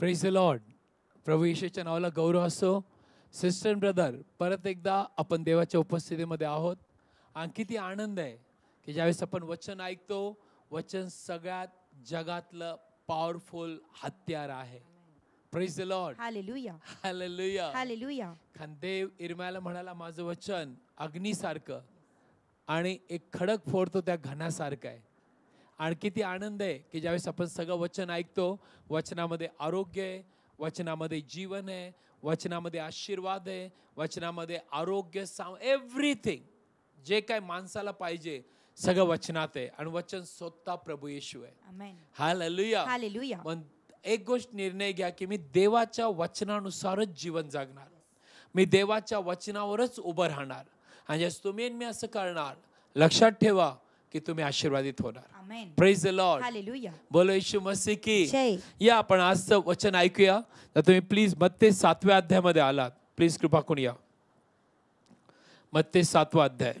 praise the lord प्रभू येशूच्या नावाला गौरव असो सिस्टर ब्रदर परत एकदा आपण देवाच्या उपस्थितीमध्ये आहोत आणि किती आनंद आहे की ज्यावेळेस आपण वचन ऐकतो वचन सगळ्यात जगातलं पॉवरफुल हत्यार आहे praise the lord hallelujah hallelujah hallelujah खानदेव इरम्याला म्हणाला माझं वचन अग्नीसारखं आणि एक खडक फोडतो त्या घनासारखं आहे आणि किती आनंद आहे की ज्यावेळेस आपण सगळं वचन ऐकतो वचनामध्ये आरोग्य आहे वचनामध्ये जीवन आहे वचनामध्ये आशीर्वाद आहे वचनामध्ये आरोग्य साम एव्हरीथिंग जे काय माणसाला पाहिजे सगळं वचनात आहे आणि वचन स्वतः प्रभू येशू आहे हा ललुया पण एक गोष्ट निर्णय घ्या की मी देवाच्या वचनानुसारच जीवन जगणार मी देवाच्या वचनावरच उभं राहणार आणि तुम्ही मी असं करणार लक्षात ठेवा की तुम्ही आशीर्वादित होणार प्रेज द लॉर्ड बोलो येशू की या आपण आजचं वचन ऐकूया तर तुम्ही प्लीज मत्ते सातव्या अध्यायामध्ये आलात प्लीज कृपा करून या मत्ते सातवा अध्याय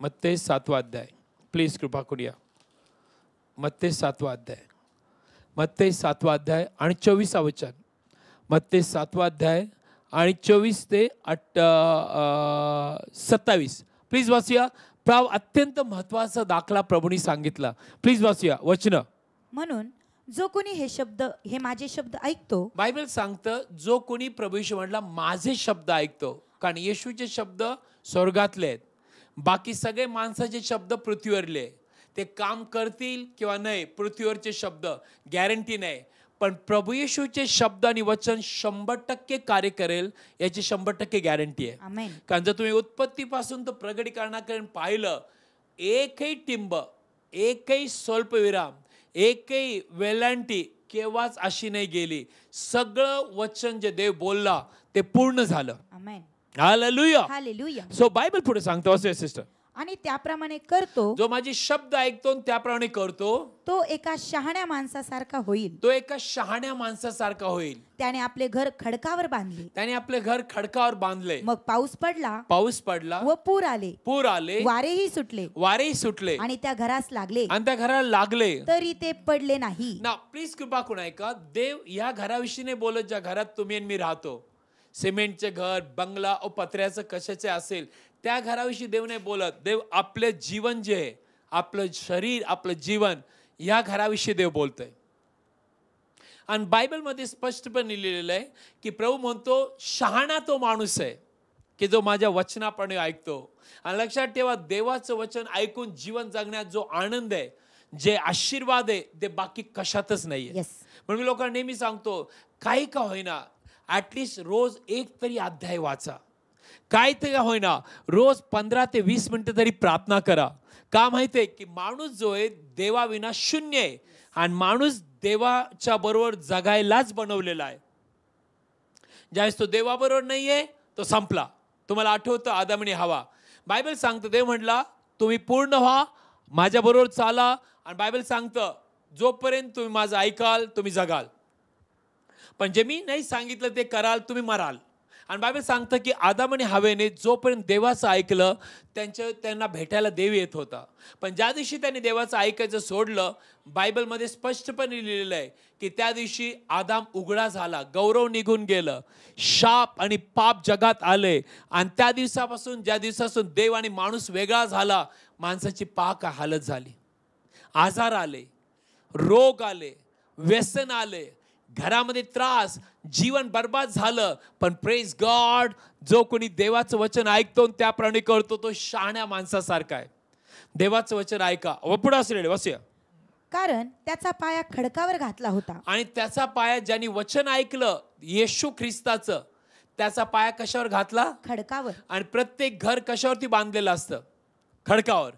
मत्ते सातवा अध्याय प्लीज कृपा करून या ते सातवा अध्याय ते सातवा अध्याय आणि चोवीसा वचन ते सातवा अध्याय आणि चोवीस ते अठ सत्तावीस प्लीज वाचूया प्राव अत्यंत महत्वाचा दाखला प्रभूनी सांगितला प्लीज वाचूया वचन म्हणून जो कोणी हे शब्द हे माझे शब्द ऐकतो बायबल सांगतं जो कोणी प्रभू येशू म्हणला माझे शब्द ऐकतो कारण येशूचे शब्द स्वर्गातले आहेत बाकी सगळे माणसाचे शब्द पृथ्वीवरले ते काम करतील किंवा नाही पृथ्वीवरचे शब्द गॅरंटी नाही पण प्रभू येशूचे शब्द आणि वचन शंभर टक्के कार्य करेल याची शंभर टक्के गॅरंटी आहे कारण जर तुम्ही उत्पत्तीपासून तर प्रगटीकरणाकडे पाहिलं एकही टिंब एकही स्वल्पविराम एकही वेलांटी केव्हाच अशी नाही गेली सगळं वचन जे देव बोलला ते पूर्ण झालं सो बायबल पुढे सांगतो असं सिस्टर आणि त्याप्रमाणे करतो जो माझे शब्द ऐकतो त्याप्रमाणे करतो तो एका शहाण्या माणसासारखा होईल तो एका शहाण्या माणसासारखा होईल त्याने आपले घर खडकावर बांधले त्याने आपले घर खडकावर बांधले मग पाऊस पडला पाऊस पडला व पूर आले पूर आले वारेही सुटले वारेही सुटले आणि त्या घरास लागले आणि त्या घराला लागले तरी ते पडले नाही ना प्लीज कृपा कोण ऐका देव या घराविषयी नाही बोलत ज्या घरात तुम्ही मी राहतो सिमेंटचे घर बंगला ओ पत्र्याचं कशाचे असेल त्या घराविषयी देव नाही बोलत देव आपले जीवन जे आहे आपलं शरीर आपलं जीवन या घराविषयी देव बोलतोय आणि बायबलमध्ये स्पष्टपणे लिहिलेलं आहे की प्रभू म्हणतो शहाणा तो माणूस आहे की जो माझ्या वचनापणे ऐकतो आणि लक्षात ठेवा देवाचं वचन ऐकून जीवन जगण्यात जो आनंद आहे जे आशीर्वाद आहे ते बाकी कशातच नाही आहे म्हणून मी लोकांना नेहमी सांगतो काही का होईना ॲटलिस्ट रोज एक तरी अध्याय वाचा काय ते होईना रोज पंधरा ते वीस मिनटं तरी प्रार्थना करा का माहिती आहे की माणूस जो आहे देवाविना शून्य आहे आणि माणूस देवाच्या बरोबर जगायलाच बनवलेला आहे ज्यावेळेस तो देवाबरोबर नाही आहे तो संपला तुम्हाला आठवतं आदमणी हवा बायबल सांगतं देव म्हटला तुम्ही पूर्ण व्हा माझ्याबरोबर चाला आणि बायबल सांगतं जोपर्यंत तुम्ही माझं ऐकाल तुम्ही जगाल पण जे मी नाही सांगितलं ते कराल तुम्ही मराल आणि बायबल सांगतं की आदाम आणि हवेने जोपर्यंत देवाचं ऐकलं त्यांच्या त्यांना भेटायला देव येत होता पण ज्या दिवशी त्यांनी देवाचं ऐकायचं सोडलं बायबलमध्ये स्पष्टपणे लिहिलेलं आहे की त्या दिवशी आदाम उघडा झाला गौरव निघून गेलं शाप आणि पाप जगात आले आणि त्या दिवसापासून ज्या दिवसापासून देव आणि माणूस वेगळा झाला माणसाची पाक हालत झाली आजार आले रोग आले व्यसन आले घरामध्ये त्रास जीवन बर्बाद झालं पण प्रेस गॉड जो कोणी देवाचं वचन ऐकतो त्याप्रमाणे करतो तो शहाण्या माणसासारखा आहे देवाचं वचन ऐका पुढं असलेले वसूया कारण त्याचा पाया खडकावर घातला होता आणि त्याचा पाया ज्यांनी वचन ऐकलं येशू ख्रिस्ताचं त्याचा पाया कशावर घातला खडकावर आणि प्रत्येक घर कशावरती बांधलेलं असतं खडकावर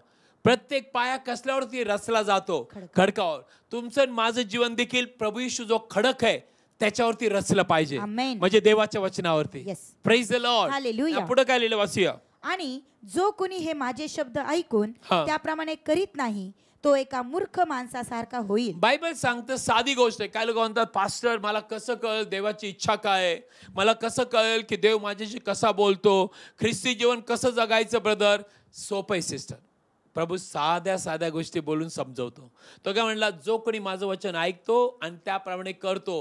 प्रत्येक पाया कसल्यावरती रचला जातो खडकावर तुमचं माझं जीवन देखील प्रभू येशू जो खडक आहे त्याच्यावरती रचलं पाहिजे म्हणजे देवाच्या वचनावरती प्रेज द पुढे काय लिहिलं वाचूया आणि जो कोणी हे माझे शब्द ऐकून त्याप्रमाणे करीत नाही तो एका मूर्ख माणसासारखा होईल बायबल सांगतं साधी गोष्ट आहे काय लोक म्हणतात पास्टर मला कसं कळेल देवाची इच्छा काय मला कसं कळेल की देव माझ्याशी कसा बोलतो ख्रिस्ती जीवन कसं जगायचं ब्रदर सोपं आहे सिस्टर प्रभू साध्या साध्या गोष्टी बोलून समजवतो तो काय म्हणला जो कोणी माझं वचन ऐकतो आणि त्याप्रमाणे करतो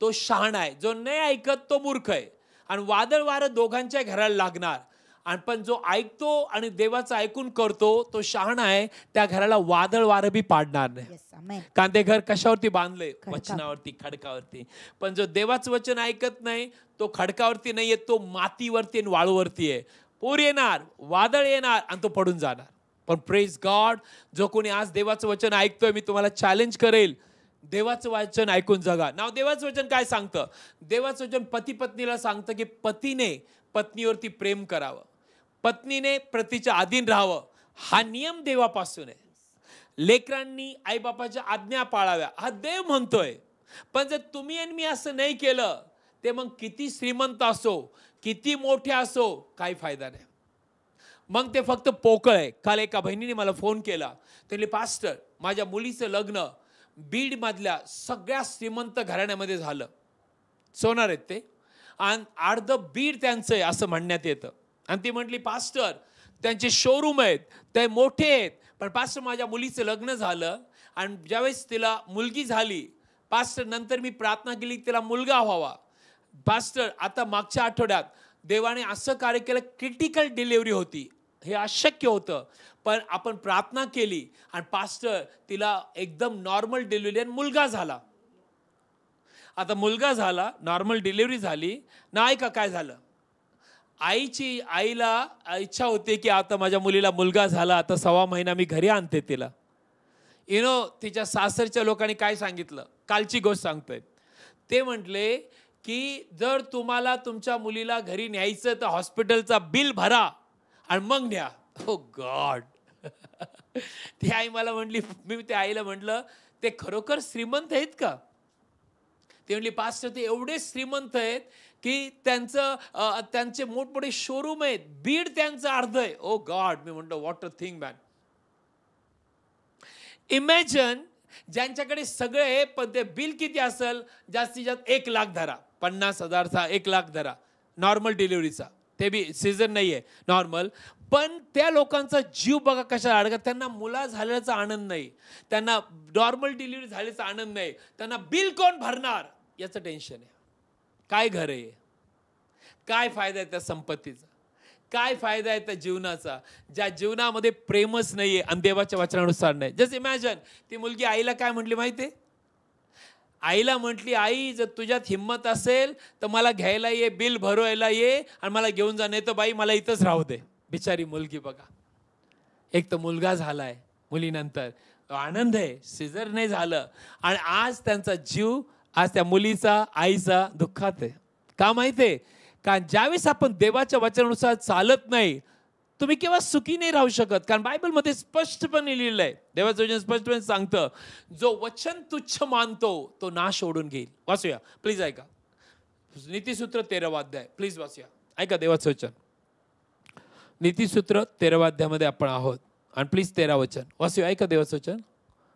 तो शहाण आहे जो नाही ऐकत तो मूर्ख आहे आणि वादळ वारं दोघांच्या घराला लागणार आणि पण जो ऐकतो आणि देवाचं ऐकून करतो तो शहाण आहे त्या घराला वादळ वारं बी पाडणार नाही कारण ते घर कशावरती बांधले वचनावरती खडकावरती पण जो देवाचं वचन ऐकत नाही तो खडकावरती नाही येत तो मातीवरती आणि वाळूवरती आहे पूर येणार वादळ येणार आणि तो पडून जाणार पण प्रेज गॉड जो कोणी आज देवाचं वचन ऐकतोय मी तुम्हाला चॅलेंज करेल देवाचं वचन ऐकून जगा नाव देवाचं वचन काय सांगतं देवाचं वचन पती पत्नीला सांगतं की पतीने पत्नीवरती प्रेम करावं पत्नीने प्रतीच्या अधीन राहावं हा नियम देवापासून आहे लेकरांनी आईबापाच्या आज्ञा पाळाव्या हा देव म्हणतोय पण जर तुम्ही आणि मी असं नाही केलं ते मग किती श्रीमंत असो किती मोठे असो काही फायदा नाही मग ते फक्त पोकळ आहे काल एका बहिणीने मला फोन केला त्यांनी पास्टर माझ्या मुलीचं लग्न बीडमधल्या सगळ्या श्रीमंत घराण्यामध्ये झालं सोनार आहेत ते आणि अर्ध बीड त्यांचं आहे असं म्हणण्यात येतं आणि ती म्हटली पास्टर त्यांचे शोरूम आहेत ते मोठे आहेत पण पास्टर माझ्या मुलीचं लग्न झालं आणि ज्यावेळेस तिला मुलगी झाली पास्टर नंतर मी प्रार्थना केली तिला मुलगा व्हावा पास्टर आता मागच्या आठवड्यात देवाने असं कार्य केलं क्रिटिकल डिलेवरी होती हे अशक्य होतं पण आपण प्रार्थना केली आणि पास्टर तिला एकदम नॉर्मल डिलिव्हरी आणि मुलगा झाला आता मुलगा झाला नॉर्मल डिलिव्हरी झाली ना ऐका काय झालं आईची आईला इच्छा होती की आता माझ्या मुलीला मुलगा झाला आता सव्वा महिना मी घरी आणते तिला यु नो तिच्या सासरच्या लोकांनी काय सांगितलं कालची गोष्ट सांगतोय ते म्हटले की जर तुम्हाला तुमच्या मुलीला घरी न्यायचं तर हॉस्पिटलचा बिल भरा आणि मग द्या हो गॉड ती आई मला म्हटली मी त्या आईला म्हटलं ते खरोखर श्रीमंत आहेत का ते म्हणली पास्ट ते एवढे श्रीमंत आहेत की त्यांचं त्यांचे मोठमोठे शोरूम आहेत बीड त्यांचं अर्ध आहे ओ oh गॉड मी म्हणतो what a thing man imagine ज्यांच्याकडे सगळे पण ते बिल किती असेल जास्तीत जास्त एक लाख धरा पन्नास हजारचा एक लाख धरा नॉर्मल डिलिव्हरीचा ते बी सीझन नाही आहे नॉर्मल पण त्या लोकांचा जीव बघा कशाला अडकत त्यांना मुला झाल्याचा आनंद नाही त्यांना नॉर्मल डिलिव्हरी झाल्याचा आनंद नाही त्यांना बिल कोण भरणार याचं टेन्शन आहे काय घर आहे काय फायदा आहे त्या संपत्तीचा काय फायदा आहे त्या जीवनाचा ज्या जीवनामध्ये प्रेमच नाही आहे आणि देवाच्या वचनानुसार नाही जस्ट इमॅजिन ती मुलगी आईला काय म्हटली माहिती आहे आईला म्हटली आई जर तुझ्यात हिंमत असेल तर मला घ्यायला ये बिल भरवायला ये आणि मला घेऊन जा नाही तर बाई मला इथंच राहू दे बिचारी मुलगी बघा एक तर मुलगा झाला आहे मुलीनंतर आनंद आहे सिजर नाही झालं आणि आज त्यांचा जीव आज त्या मुलीचा आईचा दुःखात आहे का माहिती आहे कारण ज्यावेळेस आपण देवाच्या वचनानुसार चालत नाही तुम्ही केव्हा सुखी नाही राहू शकत कारण बायबलमध्ये स्पष्टपणे लिहिलं आहे देवाचं स्पष्टपणे सांगतं जो वचन तुच्छ मानतो तो नाश ओढून घेईल वाचूया प्लीज ऐका नीतीसूत्र तेरावाध्याय प्लीज वाचूया ऐका देवाचं वचन नीतीसूत्र तेरावाध्यामध्ये आपण आहोत आणि प्लीज तेरा वचन वाचूया ऐका देवाचं वचन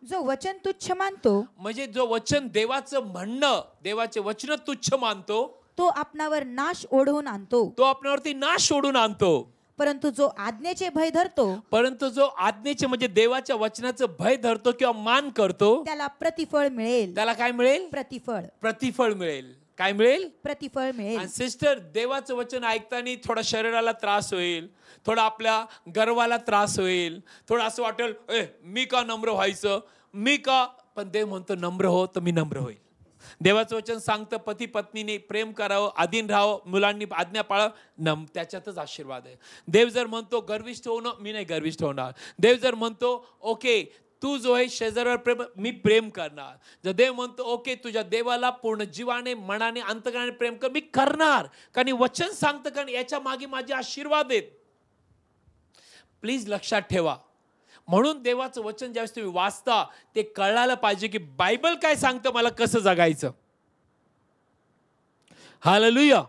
जो वचन तुच्छ मानतो म्हणजे जो वचन देवाचं म्हणणं देवाचे वचन तुच्छ मानतो तो आपणावर नाश ओढवून आणतो तो आपल्यावरती नाश ओढून आणतो परंतु जो आज्ञेचे भय धरतो परंतु जो आज्ञेचे म्हणजे देवाच्या वचनाचं भय धरतो किंवा मान करतो त्याला प्रतिफळ मिळेल त्याला काय मिळेल प्रतिफळ प्रतिफळ मिळेल काय मिळेल प्रतिफळ मिळेल सिस्टर देवाचं वचन ऐकताना थोडा शरीराला त्रास होईल थोडा आपल्या गर्वाला त्रास होईल थोडं असं वाटेल ए मी का नम्र व्हायचं मी का पण देव म्हणतो नम्र हो तर मी नम्र होईल देवाचं वचन सांगतं पती पत्नीने प्रेम करावं अधीन राहावं मुलांनी आज्ञा पाळावं न त्याच्यातच आशीर्वाद आहे देव जर म्हणतो गर्विष्ठ होणं मी नाही गर्विष्ठ होणार देव जर म्हणतो ओके तू जो आहे शेजारवर प्रेम मी प्रेम करणार जर देव म्हणतो ओके तुझ्या देवाला पूर्ण जीवाने मनाने अंतकाने प्रेम कर मी करणार कारण वचन सांगतं कारण याच्या मागे माझे आशीर्वाद आहेत प्लीज लक्षात ठेवा म्हणून देवाचं वचन ज्यावेळेस तुम्ही वाचता ते कळायला पाहिजे की बायबल काय सांगतं मला कसं जगायचं हालेलुया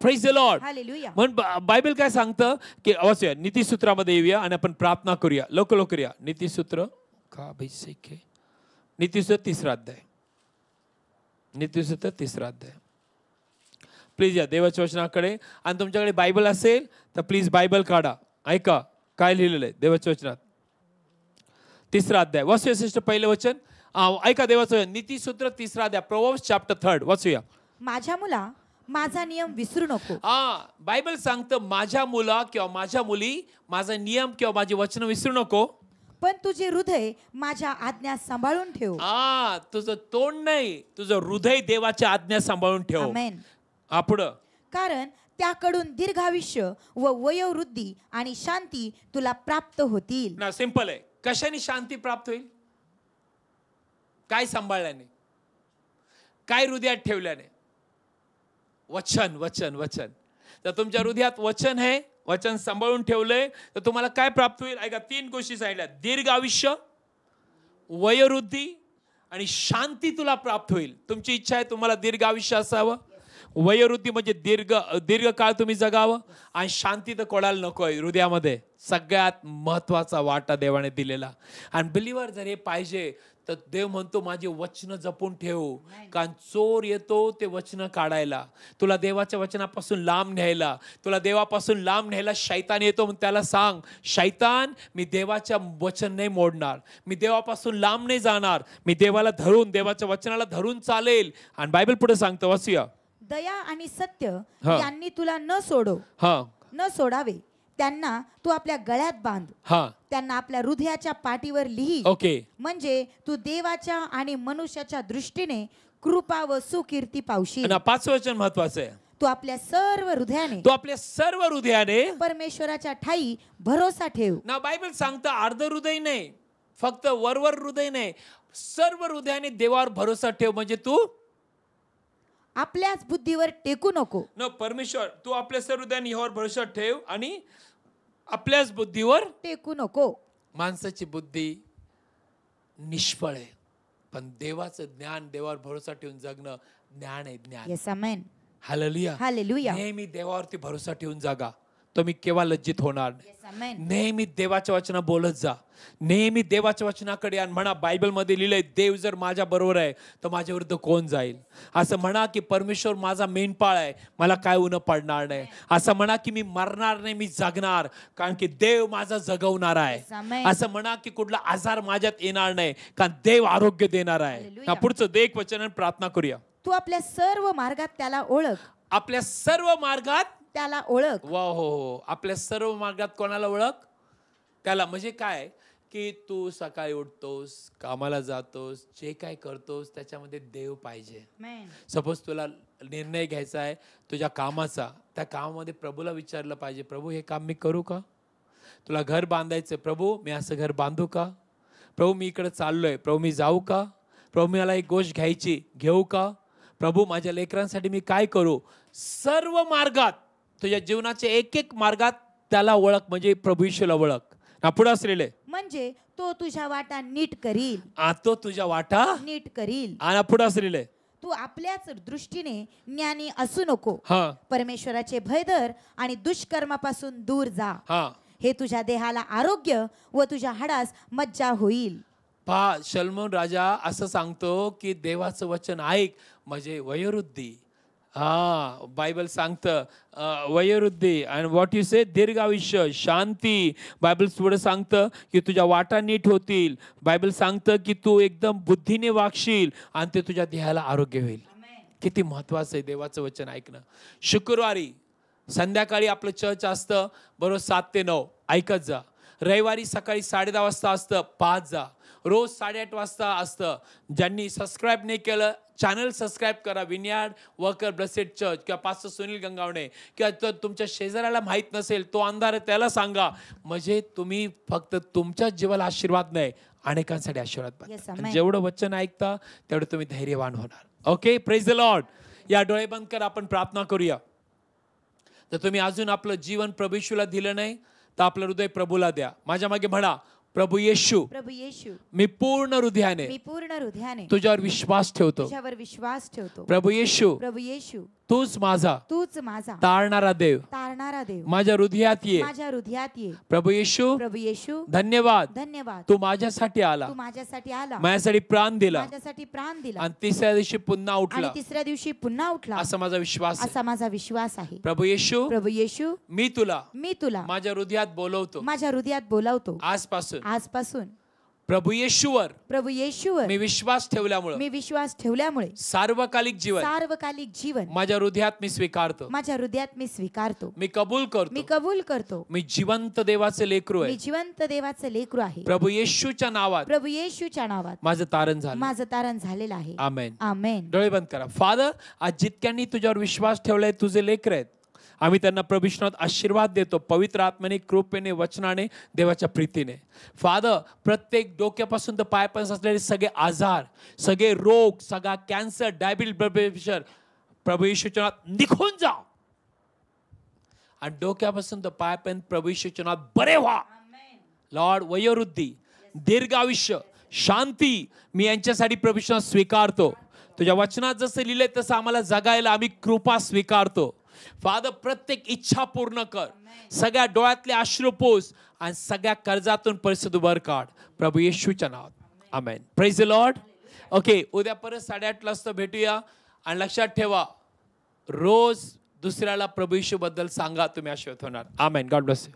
प्रेज द लॉर्ड म्हण बायबल काय सांगतं की अवश्य नीतीसूत्रामध्ये येऊया आणि आपण प्रार्थना करूया लोक लवकर या नीतीसूत्र का भाई नीतीसूत्र तिसरा अध्याय नीतीसूत्र तिसरा अध्याय प्लीज या देवाच्या वचनाकडे आणि तुमच्याकडे बायबल असेल तर प्लीज बायबल काढा ऐका काय लिहिलेलं आहे देवाच्या वचनात तिसरा अध्याय वाचूया पहिले पहिलं वचन ऐका देवाचं सूत्र तिसरा अध्याय प्रोव्ह चॅप्टर थर्ड वाचूया माझ्या मुला माझा नियम विसरू नको हा बायबल सांगतं माझ्या मुला किंवा माझ्या मुली माझा नियम किंवा माझी वचन विसरू नको पण तुझे हृदय माझ्या आज्ञा सांभाळून ठेव हा तुझं तोंड नाही तुझं हृदय देवाच्या आज्ञा सांभाळून ठेव आपण कारण त्याकडून आयुष्य व वयोवृद्धी आणि शांती तुला प्राप्त होतील ना सिंपल आहे कशाने शांती प्राप्त होईल काय सांभाळल्याने काय हृदयात ठेवल्याने वचन वचन वचन तर तुमच्या हृदयात वचन आहे वचन सांभाळून ठेवलंय तर तुम्हाला काय प्राप्त होईल ऐका तीन गोष्टी सांगितल्या दीर्घ आयुष्य वयोवृद्धी आणि शांती तुला प्राप्त होईल तुमची इच्छा आहे तुम्हाला दीर्घ आयुष्य असावं वयोवृद्धी म्हणजे दीर्घ दीर्घकाळ तुम्ही जगावं आणि शांती तर कोणाला नको आहे हृदयामध्ये सगळ्यात महत्वाचा वाटा देवाने दिलेला आणि बिलीवर जर हे पाहिजे तर देव म्हणतो माझे वचन जपून ठेवू कारण चोर येतो ते वचन काढायला तुला देवाच्या वचनापासून लांब न्यायला तुला देवापासून लांब न्यायला शैतान येतो म्हणून त्याला सांग शैतान मी देवाच्या वचन नाही मोडणार मी देवापासून लांब नाही जाणार मी देवाला धरून देवाच्या वचनाला धरून चालेल आणि बायबल पुढे सांगतो वसूया दया आणि सत्य यांनी तुला न सोडो न सोडावे त्यांना तू आपल्या गळ्यात बांध त्यांना आपल्या हृदयाच्या पाठीवर लिही ओके म्हणजे तू देवाच्या आणि मनुष्याच्या दृष्टीने कृपा व सुकीर्ती पावशील पाच वचन महत्वाचं आहे तू आपल्या सर्व हृदयाने तू आपल्या सर्व हृदयाने परमेश्वराच्या ठाई भरोसा ठेव ना बायबल सांगतं अर्ध हृदय नाही फक्त वरवर हृदय नाही सर्व हृदयाने देवावर भरोसा ठेव म्हणजे तू आपल्याच बुद्धीवर टेकू नको न परमेश्वर तू आपल्या सर्वदान यावर भरोसा ठेव आणि आपल्याच बुद्धीवर टेकू नको माणसाची बुद्धी निष्फळ आहे पण देवाचं ज्ञान देवावर भरोसा ठेवून जगणं ज्ञान आहे ज्ञान येस हालेलुया हालेलुया नेहमी देवावरती भरोसा ठेवून जगा तुम्ही मी केव्हा लज्जित होणार नाही नेहमी देवाच्या वचना बोलत जा नेहमी देवाच्या वचनाकडे आणि म्हणा मध्ये लिहिलंय देव जर माझ्या बरोबर आहे तर माझ्या विरुद्ध कोण जाईल असं म्हणा की परमेश्वर माझा मेंढपाळ आहे मला काय उन पडणार नाही असं म्हणा की मी मरणार नाही मी जगणार कारण की देव माझा जगवणार आहे असं म्हणा की कुठला आजार माझ्यात येणार नाही कारण देव आरोग्य देणार आहे पुढचं देख वचन प्रार्थना करूया तू आपल्या सर्व मार्गात त्याला ओळख आपल्या सर्व मार्गात त्याला ओळख वा हो हो आपल्या सर्व मार्गात कोणाला ओळख त्याला म्हणजे काय की तू सकाळी उठतोस कामाला जातोस जे काय करतोस त्याच्यामध्ये देव पाहिजे सपोज तुला निर्णय घ्यायचा आहे तुझ्या कामाचा त्या कामामध्ये प्रभूला विचारलं पाहिजे प्रभू हे काम मी करू का तुला घर बांधायचं प्रभू मी असं घर बांधू का प्रभू मी इकडे चाललोय प्रभू मी जाऊ का प्रभू मला एक गोष्ट घ्यायची घेऊ का प्रभू माझ्या लेकरांसाठी मी काय करू सर्व मार्गात तुझ्या जीवनाचे एक एक मार्गात त्याला ओळख म्हणजे प्रभू ओळख ना पुढे असलेले म्हणजे तो तुझ्या वाटा नीट करील तो तुझ्या वाटा नीट करील आणि पुढे असलेले तू आपल्याच दृष्टीने ज्ञानी असू नको परमेश्वराचे भय धर आणि दुष्कर्मापासून दूर जा हा हे तुझ्या देहाला आरोग्य व तुझ्या हाडास मज्जा होईल पा शलमोन राजा असं सांगतो की देवाचं वचन ऐक म्हणजे वयोवृद्धी हा बायबल सांगतं वयोवृद्धी अँड व्हॉट यू से दीर्घ आयुष्य शांती बायबल पुढं सांगतं की तुझ्या वाटा नीट होतील बायबल सांगतं की तू एकदम बुद्धीने वागशील आणि ते तुझ्या देहाला आरोग्य होईल किती महत्वाचं आहे देवाचं वचन ऐकणं शुक्रवारी संध्याकाळी आपलं चर्च असतं बरोबर सात ते नऊ ऐकत जा रविवारी सकाळी साडे वाजता असतं पाच जा रोज साडेआठ वाजता असतं ज्यांनी सबस्क्राईब नाही केलं चॅनल सबस्क्राईब करा विनयार्ड वर्कर ब्लसेड चर्च किंवा पास्टर सुनील गंगावणे किंवा तर तुमच्या शेजाऱ्याला माहीत नसेल तो अंधार आहे त्याला सांगा म्हणजे तुम्ही फक्त तुमच्या जीवाला आशीर्वाद नाही अनेकांसाठी आशीर्वाद जेवढं वचन ऐकता तेवढं तुम्ही धैर्यवान होणार ओके प्रेज द लॉर्ड या डोळे बंद कर आपण प्रार्थना करूया तर तुम्ही अजून आपलं जीवन प्रभूशूला दिलं नाही तर आपलं हृदय प्रभूला द्या माझ्या मागे म्हणा प्रभू येशू प्रभू येशू मी पूर्ण हृदयाने मी पूर्ण हृदयाने तुझ्यावर विश्वास ठेवतो तुझ्यावर विश्वास ठेवतो प्रभू येशू प्रभू येशू तूच माझा तूच माझा तारणारा देव तारणारा देव माझ्या हृदयात ये माझ्या हृदयात ये प्रभू येशू प्रभू येशू धन्यवाद धन्यवाद तू माझ्यासाठी आला तू माझ्यासाठी आला माझ्यासाठी प्राण दिला माझ्यासाठी प्राण दिला आणि तिसऱ्या दिवशी पुन्हा उठला तिसऱ्या दिवशी पुन्हा उठला असा माझा विश्वास असा माझा विश्वास आहे प्रभू येशू प्रभू येशू मी तुला मी तुला माझ्या हृदयात बोलवतो माझ्या हृदयात बोलावतो आजपासून आजपासून प्रभू येशूवर प्रभू येशूवर मी विश्वास ठेवल्यामुळे मी विश्वास ठेवल्यामुळे सार्वकालिक जीवन सार्वकालिक जीवन माझ्या हृदयात मी स्वीकारतो माझ्या हृदयात मी स्वीकारतो मी कबूल करतो मी कबूल करतो मी जिवंत देवाचे लेकरू आहे जिवंत देवाचे लेकरू आहे प्रभू येशूच्या नावात प्रभू येशूच्या नावात माझं तारण झालं माझं तारण झालेलं आहे आमेन आमेन डोळे बंद करा फादर आज जितक्यांनी तुझ्यावर विश्वास ठेवलाय तुझे लेकर आहेत आम्ही त्यांना प्रभूष्णात आशीर्वाद देतो पवित्र आत्म्याने कृपेने वचनाने देवाच्या प्रीतीने फादर प्रत्येक डोक्यापासून तर पायापासून असलेले सगळे आजार सगळे रोग सगळा कॅन्सर डायबिटीज ब्लड प्रभू निघून जा आणि डोक्यापासून तर पायापर्यंत प्रभू बरे व्हा लॉर्ड वयोवृद्धी दीर्घ आयुष्य शांती मी यांच्यासाठी प्रभूषणात स्वीकारतो तुझ्या वचनात जसं लिहिलंय तसं आम्हाला जगायला आम्ही कृपा स्वीकारतो फादर प्रत्येक इच्छा पूर्ण कर सगळ्या डोळ्यातले अश्रू पोस आणि सगळ्या कर्जातून परिस्थिती उभार काढ प्रभू येशूच्या नावात आमेन प्रेज लॉर्ड ओके उद्या परत साडेआठ वाजता भेटूया आणि लक्षात ठेवा रोज दुसऱ्याला प्रभू येशूबद्दल सांगा तुम्ही आश्वत होणार आमेन गॉड ब्लेस यू